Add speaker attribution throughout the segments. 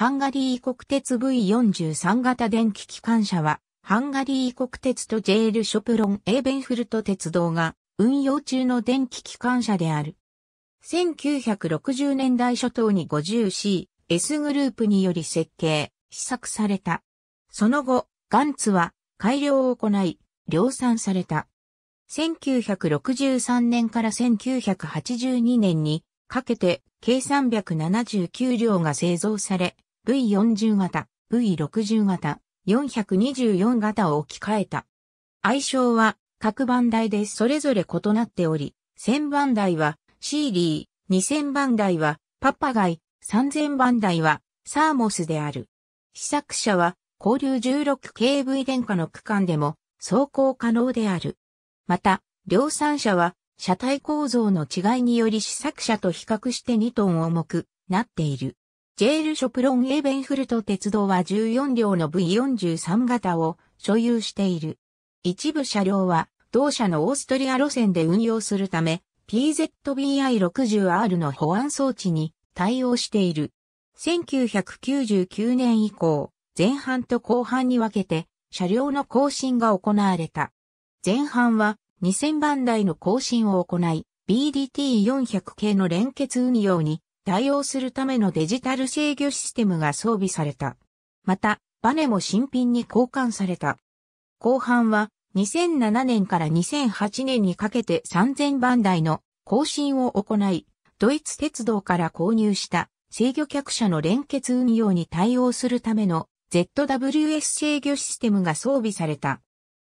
Speaker 1: ハンガリー国鉄 V43 型電気機関車は、ハンガリー国鉄と JL ショプロン・エーベンフルト鉄道が運用中の電気機関車である。1960年代初頭に 50C、S グループにより設計、試作された。その後、ガンツは改良を行い、量産された。1963年から1982年にかけて計379両が製造され、V40 型、V60 型、424型を置き換えた。愛称は各番台でそれぞれ異なっており、1000番台はシーリー、2000番台はパパガイ、3000番台はサーモスである。試作車は交流 16KV 電化の区間でも走行可能である。また、量産車は車体構造の違いにより試作車と比較して2トン重くなっている。ジェール・ショプロン・エーベンフルト鉄道は14両の V43 型を所有している。一部車両は同社のオーストリア路線で運用するため PZBI60R の保安装置に対応している。1999年以降、前半と後半に分けて車両の更新が行われた。前半は2000番台の更新を行い、BDT400 系の連結運用に対応するためのデジタル制御システムが装備された。また、バネも新品に交換された。後半は2007年から2008年にかけて3000番台の更新を行い、ドイツ鉄道から購入した制御客車の連結運用に対応するための ZWS 制御システムが装備された。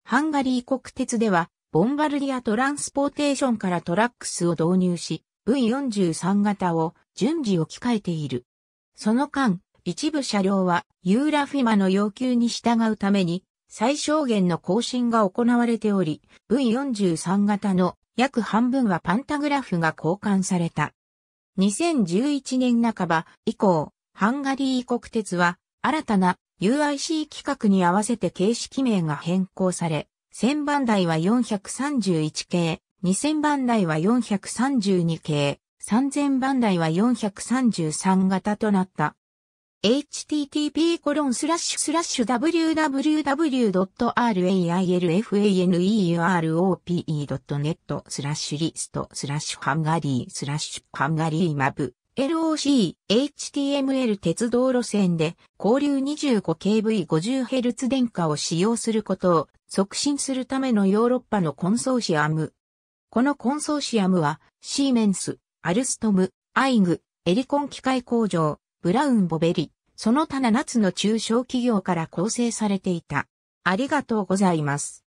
Speaker 1: ハンガリー国鉄では、ボンバルディアトランスポーテーションからトラックスを導入し、V43 型を順次置き換えている。その間、一部車両はユーラフィマの要求に従うために最小限の更新が行われており、V43 型の約半分はパンタグラフが交換された。2011年半ば以降、ハンガリー国鉄は新たな UIC 規格に合わせて形式名が変更され、1000番台は431系、2000番台は432系、3000番台は433型となった。http://www.railfaneurop.net スラッシュリストスラッシュハンガリースラッシュハンガリーマブ LOC HTML 鉄道路線で交流 25kV50Hz 電化を使用することを促進するためのヨーロッパのコンソーシアムこのコンソーシアムは、シーメンス、アルストム、アイグ、エリコン機械工場、ブラウン・ボベリ、その他7つの中小企業から構成されていた。ありがとうございます。